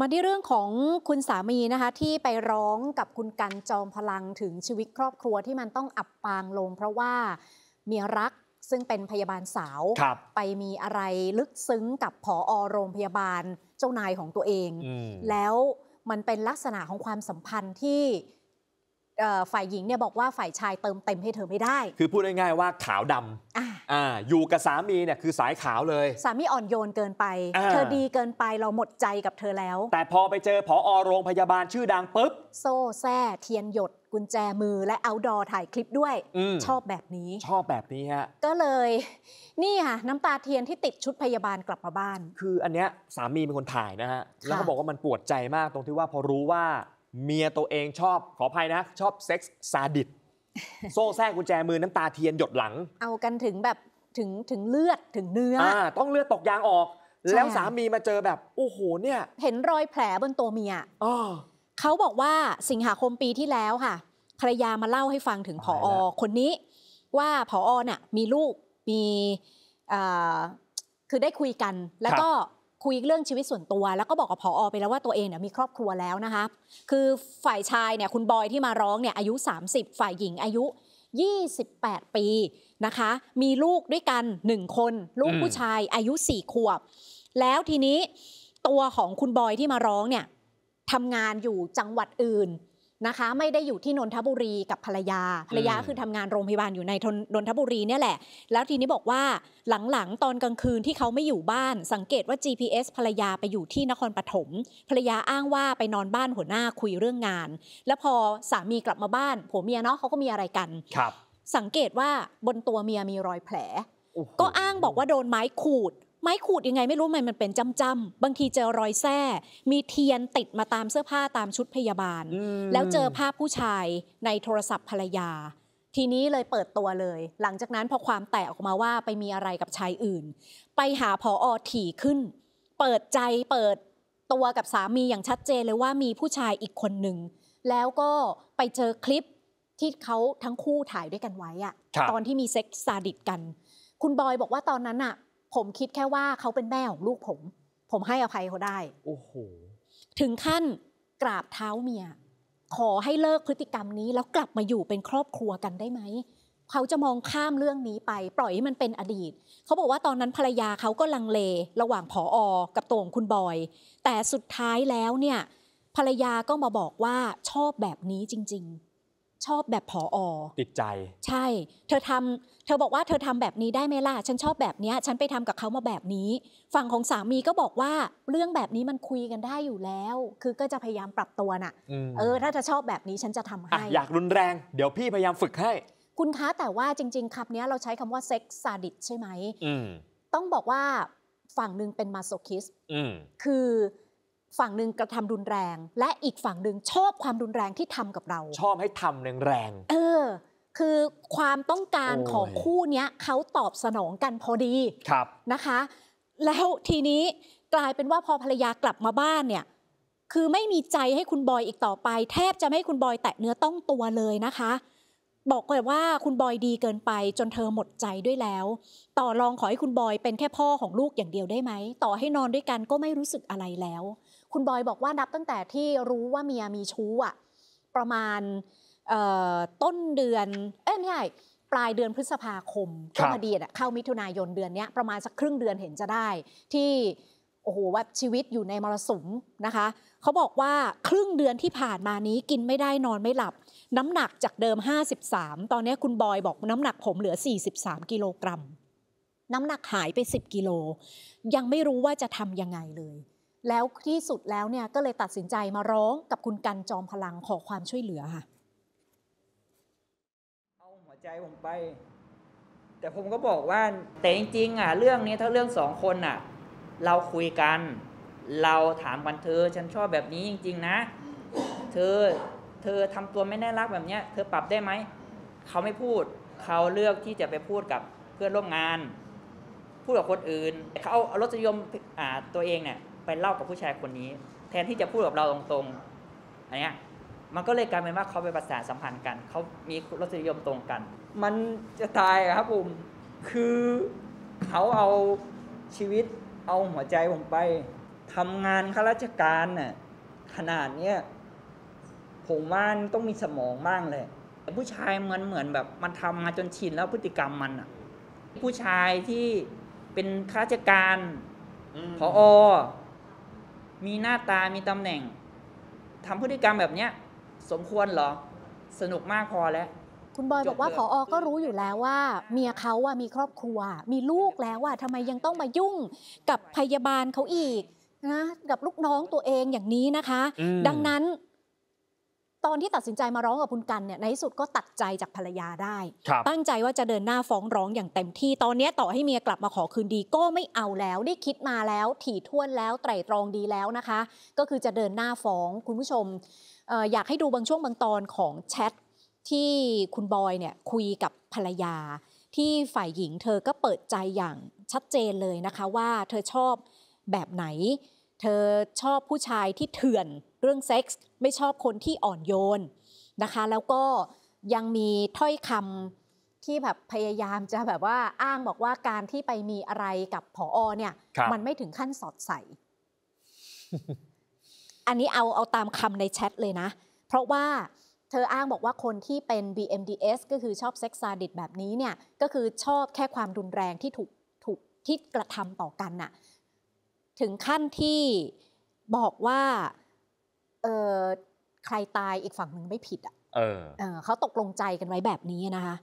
มาที่เรื่องของคุณสามีนะคะที่ไปร้องกับคุณกันจอมพลังถึงชีวิตครอบครัวที่มันต้องอับปางลง เพราะว่าเมียรักซึ่งเป็นพยาบาลสาว ไปมีอะไรลึกซึ้งกับผออโรงพยาบาลเจ้านายของตัวเอง แล้วมันเป็นลักษณะของความสัมพันธ์ที่ฝ่ายหญิงเนี่ยบอกว่าฝ่ายชายเติมเต็มให้เธอไม่ได้ คือพูดง่ายๆว่าขาวดำอ่าอ่าอยู่กับสามีเนี่ยคือสายขาวเลย สามีอ่อนโยนเกินไป เธอดีเกินไปเราหมดใจกับเธอแล้ว แต่พอไปเจอผออโรงพยาบาลชื่อดังปุ๊บโซ่แซ่เทียนหยด กุญแจมือ และเอาดอถ่ายคลิปด้วยอชอบแบบนี้ ชอบแบบนี้ฮะ ก็เลย นี่ค่ะ น้ำตาเทียนที่ติดชุดพยาบาลกลับมาบ้าน คืออันเนี้ยสามีเป็นคนถ่ายนะฮะแล้วเขาบอกว่ามันปวดใจมากตรงที่ว่าพอรู้ว่าเมียตัวเองชอบขออภัยนะ ชอบเซ็กซ์ซาดิสโซ่แท้กุญแจมือน้ำตาเทียนหยดหลัง เอากันถึงแบบถึงถึงเลือดถึงเนื้อ ต้องเลือดตกยางออก แล้วสามีมาเจอแบบ โอ้โห เนี่ย เห็นรอยแผลบนตัวเมียเขาบอกว่าสิงหาคมปีที่แล้วค่ะภรรยามาเล่าให้ฟังถึงผอคนนี้ว่าผอเน่ยมีลูกมีคือได้คุยกันแล้วก็คุยเรื่องชีวิตส่วนตัวแล้วก็บอกกับผออไปแล้วว่าตัวเองเนี่ยมีครอบครัวแล้วนะคะคือฝ่ายชายเนี่ยคุณบอยที่มาร้องเนี่ยอายุ 30 ฝ่ายหญิงอายุ 28 ปีนะคะ มีลูกด้วยกัน 1 คน ลูกผู้ชายอายุ4ขวบ แล้วทีนี้ตัวของคุณบอยที่มาร้องเนี่ยทำงานอยู่จังหวัดอื่นนะคะไม่ได้อยู่ที่นนทบุรีกับภรรยาภรรยาคือทำงานโรงพยาบาลอยู่ในนนทบุรีเนี่ยแหละแล้วทีนี้บอกว่าหลังๆ ตอนกลางคืนที่เขาไม่อยู่บ้าน สังเกตว่า GPS ภรรยาไปอยู่ที่นครปฐมภรรยาอ้างว่าไปนอนบ้านหัวหน้าคุยเรื่องงาน แล้วพอสามีกลับมาบ้านผัวเมียเนาะเขาก็มีอะไรกันครับ สังเกตว่าบนตัวเมียมีรอยแผล ก็อ้างบอกว่าโดนไม้ขูดไม้ขูดยังไงไม่รู้ มันมันเป็นจำจำบางทีเจอรอยแส้มีเทียนติดมาตามเสื้อผ้าตามชุดพยาบาล แล้วเจอภาพผู้ชายในโทรศัพท์ภรรยา ทีนี้เลยเปิดตัวเลย หลังจากนั้นพอความแตกออกมาว่าไปมีอะไรกับชายอื่น ไปหาผออถี่ขึ้น เปิดใจเปิดตัวกับสามีอย่างชัดเจนเลยว่ามีผู้ชายอีกคนหนึ่ง แล้วก็ไปเจอคลิปที่เขาทั้งคู่ถ่ายด้วยกันไว้อะตอนที่มีเซ็กซ์ซาดิสกัน คุณบอยบอกว่าตอนนั้นอะผมคิดแค่ว่าเขาเป็นแม่ของลูกผม ผมให้อภัยเขาได้ โอ้โห ถึงขั้นกราบเท้าเมีย ขอให้เลิกพฤติกรรมนี้แล้วกลับมาอยู่เป็นครอบครัวกันได้ไหม เขาจะมองข้ามเรื่องนี้ไป ปล่อยให้มันเป็นอดีต เขาบอกว่าตอนนั้นภรรยาเขาก็ลังเลระหว่างผออกับตังคุณบอย แต่สุดท้ายแล้วเนี่ยภรรยาก็มาบอกว่าชอบแบบนี้จริง ๆชอบแบบผออติดใจ ใช่ เธอทำ เธอบอกว่าเธอทำแบบนี้ได้ไหมล่ะฉันชอบแบบนี้ฉันไปทำกับเขามาแบบนี้ ฝั่งของสามีก็บอกว่าเรื่องแบบนี้มันคุยกันได้อยู่แล้ว คือก็จะพยายามปรับตัวน่ะเออถ้าเธอชอบแบบนี้ฉันจะทำให้อยากรุนแรง เดี๋ยวพี่พยายามฝึกให้ คุณคะแต่ว่าจริง ๆคำนี้เราใช้คำว่าเซ็กซ์ซาดิสใช่ไหมต้องบอกว่าฝั่งหนึ่งเป็นมาโซคิสคือฝั่งหนึ่งกระทำรุนแรง และอีกฝั่งหนึ่งชอบความรุนแรงที่ทำกับเรา ชอบให้ทำแรงแรงเออ คือความต้องการของคู่นี้เขาตอบสนองกันพอดีครับนะคะ แล้วทีนี้กลายเป็นว่าพอภรรยากลับมาบ้านเนี่ยคือไม่มีใจให้คุณบอยอีกต่อไป แทบจะไม่ให้คุณบอยแตะเนื้อต้องตัวเลยนะคะบอกเลยว่าคุณบอยดีเกินไปจนเธอหมดใจด้วยแล้ว ต่อรองขอให้คุณบอยเป็นแค่พ่อของลูกอย่างเดียวได้ไหม ต่อให้นอนด้วยกันก็ไม่รู้สึกอะไรแล้ว คุณบอยบอกว่านับตั้งแต่ที่รู้ว่าเมียมีชู้อะประมาณต้นเดือนเอ้ยไม่ใช่ปลายเดือนพฤษภาคมเข้ามาดีอะเข้ามิถุนายนเดือนนี้ประมาณสักครึ่งเดือนเห็นจะได้ ที่โอ้โหว่าชีวิตอยู่ในมรสุมนะคะเขาบอกว่าครึ่งเดือนที่ผ่านมานี้กินไม่ได้นอนไม่หลับน้ำหนักจากเดิม 53 ตอนนี้คุณบอยบอก น้ำหนักผมเหลือ 43 กิโลกรัม น้ำหนักหายไป 10 กิโล ยังไม่รู้ว่าจะทำยังไงเลย แล้วที่สุดแล้วเนี่ยก็เลยตัดสินใจมาร้องกับคุณกันจอมพลังขอความช่วยเหลือค่ะ เอาหัวใจผมไป แต่ผมก็บอกว่าแต่จริงๆอ่ะเรื่องนี้ถ้าเรื่องสองคนอ่ะ เราคุยกันเราถามกันเธอฉันชอบแบบนี้จริง ๆ นะ เธอเธอทำตัวไม่น่ารักแบบเนี้ยเธอปรับได้ไหม เขาไม่พูดเขาเลือกที่จะไปพูดกับเพื่อนร่วมงาน พูดกับคนอื่นเขาเอารสมอยมตัวเองเนี่ยไปเล่ากับผู้ชายคนนี้ แทนที่จะพูดกับเราตรงๆอันเนี้ยมันก็เลยกลายเป็นว่าเขาไปประสานสัมพันธ์กัน เขามีรสยมตรงกัน มันจะตายครับผมคือเขาเอาชีวิตเอาหัวใจผมไปทำงานข้าราชการน่ะขนาดเนี้ยผมว่าต้องมีสมองบ้างเลยผู้ชายมันเหมือนแบบ มันทำมาจนชินแล้วพฤติกรรมมันอ่ะ ผู้ชายที่เป็นข้าราชการพออ มีหน้าตามีตำแหน่ง ทำพฤติกรรมแบบเนี้ยสมควรหรอ สนุกมากพอแล้ว คุณบอยบอกว่าผออก็รู้อยู่แล้วว่า เมียเขาอ่ะมีครอบครัว มีลูกแล้วอ่ะทำไมยังต้องมายุ่งกับพยาบาลเขาอีก นะ กับลูกน้องตัวเองอย่างนี้นะคะ ดังนั้นตอนที่ตัดสินใจมาร้องกับคุณกันเนี่ยในที่สุดก็ตัดใจจากภรรยาได้ ตั้งใจว่าจะเดินหน้าฟ้องร้องอย่างเต็มที่ ตอนนี้ต่อให้เมียกลับมาขอคืนดี ก็ไม่เอาแล้ว ได้คิดมาแล้วถี่ถ้วนแล้วไตรตรองดีแล้วนะคะ ก็คือจะเดินหน้าฟ้องคุณผู้ชมอออยากให้ดูบางช่วงบางตอนของแชท ที่คุณบอยเนี่ยคุยกับภรรยา ที่ฝ่ายหญิง เธอก็เปิดใจอย่างชัดเจนเลยนะคะ ว่าเธอชอบแบบไหน เธอชอบผู้ชายที่เถื่อนเรื่องเซ็กส์ไม่ชอบคนที่อ่อนโยน นะคะแล้วก็ยังมีถ้อยคำที่แบบพยายามจะแบบว่าอ้างบอกว่าการที่ไปมีอะไรกับผออเนี่ยมันไม่ถึงขั้นสอดใส่อันนี้เอาเอาตามคำในแชทเลยนะ เพราะว่าเธออ้างบอกว่าคนที่เป็น BMDS ก็คือชอบเซ็กซ์ซาดิสแบบนี้เนี่ยก็คือชอบแค่ความรุนแรงที่ถูกถูกที่กระทำต่อกันน่ะถึงขั้นที่บอกว่าเออใครตายอีกฝั่งหนึ่งไม่ผิดอ่ะเออเเขาตกลงใจกันไว้แบบนี้นะคะ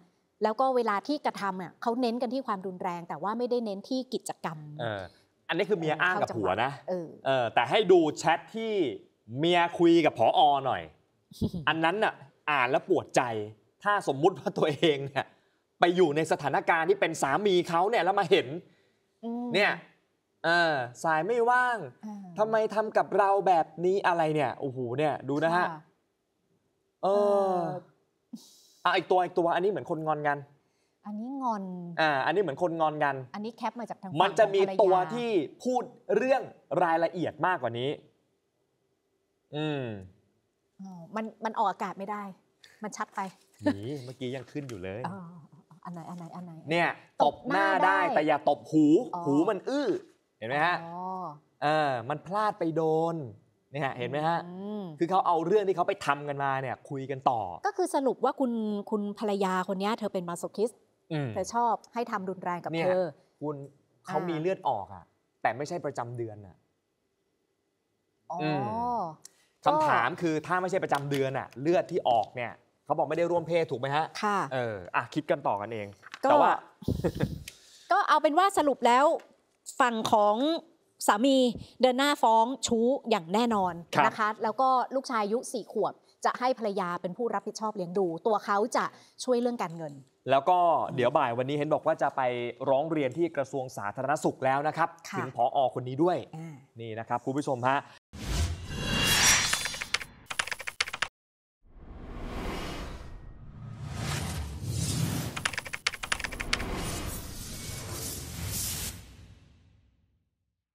แล้วก็เวลาที่กระทำอ่ะเขาเน้นกันที่ความรุนแรง แต่ว่าไม่ได้เน้นที่กิจกรรมเอออันนี้คือเมียอ้างกับผัวนะ เออ แต่ให้ดูแชทที่เมียคุยกับผออหน่อย อันนั้นอ่ะอ่านแล้วปวดใจ ถ้าสมมุติว่าตัวเองเนี่ยไปอยู่ในสถานการณ์ที่เป็นสามีเขาเนี่ยแล้วมาเห็นเนี่ยอสายไม่ว่างทำไมทำกับเราแบบนี้อะไรเนี่ย โอ้โห เนี่ย ดูนะฮะเออออีกตัวอีกตัว อันนี้เหมือนคนงอนกัน อันนี้งอน อ่า อันนี้เหมือนคนงอนกัน อันนี้แคปมาจากทางมันจะมีตัวที่พูดเรื่องรายละเอียดมากกว่านี้ อืมมัน มันออกอากาศไม่ได้ มันชัดไป นี่เมื่อกี้ยังขึ้นอยู่เลยอันไหนอันไหนอันไหนเนี่ย ตบหน้าได้ แต่อย่าตบหู หูมันอื้อเห็นไหมฮะเออ มันพลาดไปโดน เนี่ยเห็นไหมฮะคือเขาเอาเรื่องที่เขาไปทำกันมาเนี่ย คุยกันต่อ ก็คือสรุปว่าคุณคุณภรรยาคนนี้เธอเป็นมาสกคิสเธอชอบให้ทำรุนแรงกับเธอ คุณเขามีเลือดออกอ่ะแต่ไม่ใช่ประจำเดือนอ่ะคำถามคือถ้าไม่ใช่ประจำเดือนอ่ะ เลือดที่ออกเนี่ยเขาบอกไม่ได้ร่วมเพศถูกไหมฮะ ค่ะ เออ อ่ะคิดกันต่อกันเอง แต่ว่า ก็เอาเป็นว่าสรุปแล้วฝั่งของสามีเดินหน้าฟ้องชู้อย่างแน่นอนนะคะแล้วก็ลูกชายอายุสี่ขวบ จะให้ภรรยาเป็นผู้รับผิดชอบเลี้ยงดู ตัวเขาจะช่วยเรื่องการเงิน แล้วก็เดี๋ยวบ่ายวันนี้เห็นบอกว่าจะไปร้องเรียนที่กระทรวงสาธารณสุขแล้วนะครับ ถึงพออคนนี้ด้วยนี่นะครับคุณผู้ชมฮะ